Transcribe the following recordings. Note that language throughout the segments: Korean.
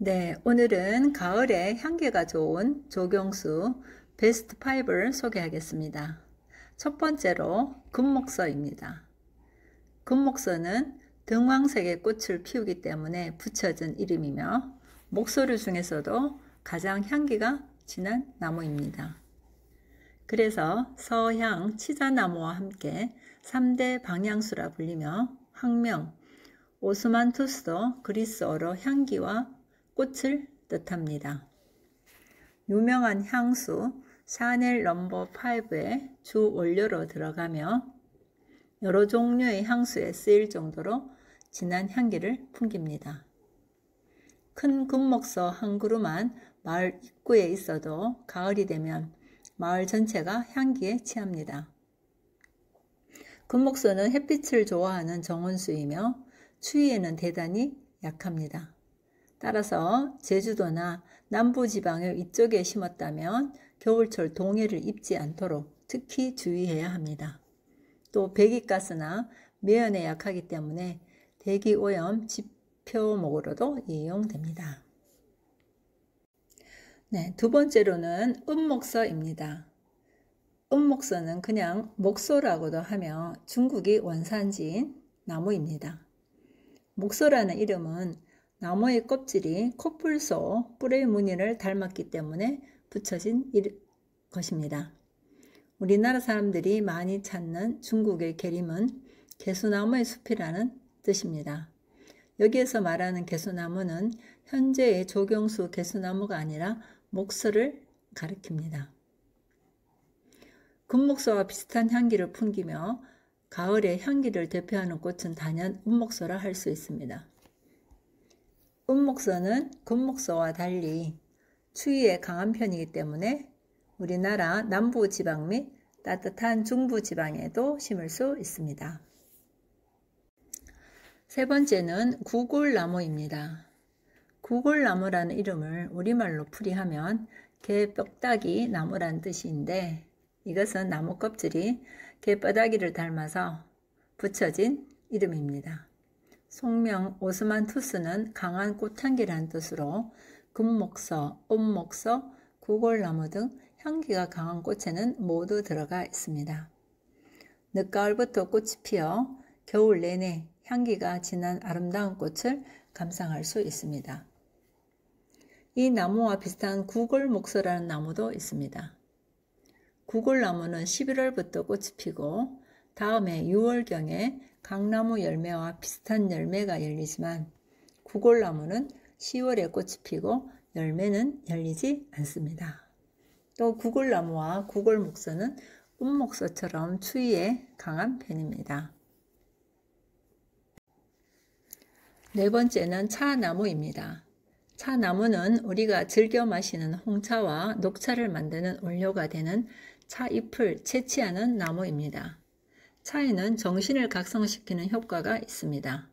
네, 오늘은 가을에 향기가 좋은 조경수 베스트 5를 소개하겠습니다. 첫 번째로 금목서입니다. 금목서는 등황색의 꽃을 피우기 때문에 붙여진 이름이며 목소류 중에서도 가장 향기가 진한 나무입니다. 그래서 서향 치자나무와 함께 3대 방향수라 불리며 황명 오스만투스도 그리스어로 향기와 꽃을 뜻합니다. 유명한 향수 샤넬 넘버 5의 주 원료로 들어가며 여러 종류의 향수에 쓰일 정도로 진한 향기를 풍깁니다. 큰 금목서 한 그루만 마을 입구에 있어도 가을이 되면 마을 전체가 향기에 취합니다. 금목소는 햇빛을 좋아하는 정원수이며 추위에는 대단히 약합니다. 따라서 제주도나 남부지방의 위쪽에 심었다면 겨울철 동해를 입지 않도록 특히 주의해야 합니다. 또 배기가스나 매연에 약하기 때문에 대기오염 지표목으로도 이용됩니다. 네, 두 번째로는 음목서입니다. 음목서는 그냥 목소라고도 하며 중국이 원산지인 나무입니다. 목소라는 이름은 나무의 껍질이 코뿔소 뿔의 무늬를 닮았기 때문에 붙여진 것입니다. 우리나라 사람들이 많이 찾는 중국의 계림은 개수나무의 숲이라는 뜻입니다. 여기에서 말하는 개수나무는 현재의 조경수 개수나무가 아니라 목서를 가리킵니다. 금목소와 비슷한 향기를 풍기며 가을의 향기를 대표하는 꽃은 단연 은목소라할 수 있습니다. 운목서는 금목서와 달리 추위에 강한 편이기 때문에 우리나라 남부 지방 및 따뜻한 중부 지방에도 심을 수 있습니다. 세 번째는 구골나무입니다. 구골나무라는 이름을 우리말로 풀이하면 개뼈다기 나무란 뜻인데 이것은 나무 껍질이 개뼈다귀를 닮아서 붙여진 이름입니다. 속명 오스만 투스는 강한 꽃향기란 뜻으로 금목서, 옴목서, 구골나무 등 향기가 강한 꽃에는 모두 들어가 있습니다. 늦가을부터 꽃이 피어 겨울 내내 향기가 진한 아름다운 꽃을 감상할 수 있습니다. 이 나무와 비슷한 구골목서라는 나무도 있습니다. 구골나무는 11월부터 꽃이 피고 다음에 6월경에 강나무 열매와 비슷한 열매가 열리지만 구골나무는 10월에 꽃이 피고 열매는 열리지 않습니다. 또 구골나무와 구골목서는 운목서처럼 추위에 강한 편입니다. 네 번째는 차나무입니다. 차나무는 우리가 즐겨 마시는 홍차와 녹차를 만드는 원료가 되는 차잎을 채취하는 나무입니다. 차에는 정신을 각성시키는 효과가 있습니다.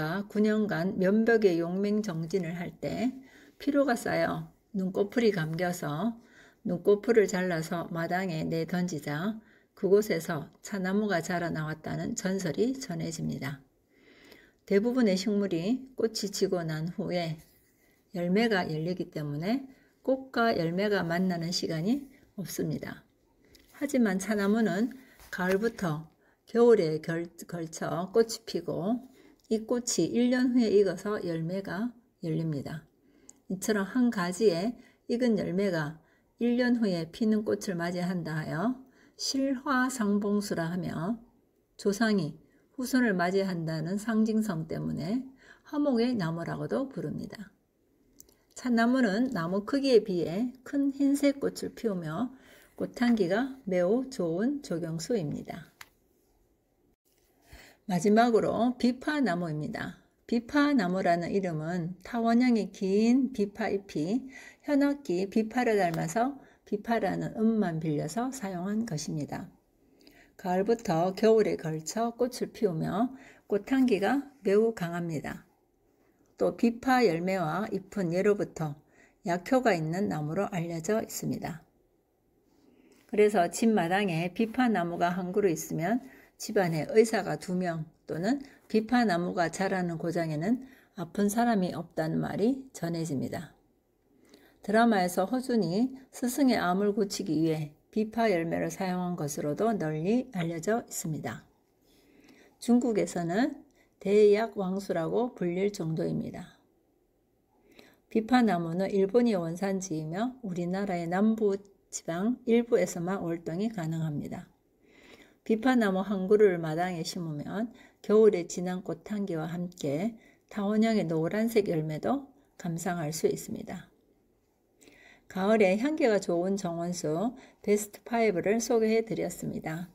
달마대사가 9년간 면벽의 용맹정진을 할 때 피로가 쌓여 눈꺼풀이 감겨서 눈꺼풀을 잘라서 마당에 내던지자 그곳에서 차나무가 자라나왔다는 전설이 전해집니다. 대부분의 식물이 꽃이 지고 난 후에 열매가 열리기 때문에 꽃과 열매가 만나는 시간이 없습니다. 하지만 차나무는 가을부터 겨울에 결, 걸쳐 꽃이 피고 이 꽃이 1년 후에 익어서 열매가 열립니다. 이처럼 한 가지에 익은 열매가 1년 후에 피는 꽃을 맞이한다 하여 실화상봉수라 하며 조상이 후손을 맞이한다는 상징성 때문에 허목의 나무라고도 부릅니다. 잣나무는 나무 크기에 비해 큰 흰색 꽃을 피우며 꽃향기가 매우 좋은 조경수입니다. 마지막으로 비파나무입니다. 비파나무라는 이름은 타원형이긴 비파잎이 현악기 비파를 닮아서 비파라는 음만 빌려서 사용한 것입니다. 가을부터 겨울에 걸쳐 꽃을 피우며 꽃향기가 매우 강합니다. 또 비파 열매와 잎은 예로부터 약효가 있는 나무로 알려져 있습니다. 그래서 집 마당에 비파나무가 한 그루 있으면 집안에 의사가 두 명 또는 비파나무가 자라는 고장에는 아픈 사람이 없다는 말이 전해집니다. 드라마에서 허준이 스승의 암을 고치기 위해 비파 열매를 사용한 것으로도 널리 알려져 있습니다. 중국에서는 대약 왕수라고 불릴 정도입니다. 비파나무는 일본이 원산지이며 우리나라의 남부 지방 일부에서만 월동이 가능합니다. 비파나무 한 그루를 마당에 심으면 겨울에 진한 꽃 한개와 함께 타원형의 노란색 열매도 감상할 수 있습니다. 가을에 향기가 좋은 정원수 베스트 5를 소개해 드렸습니다.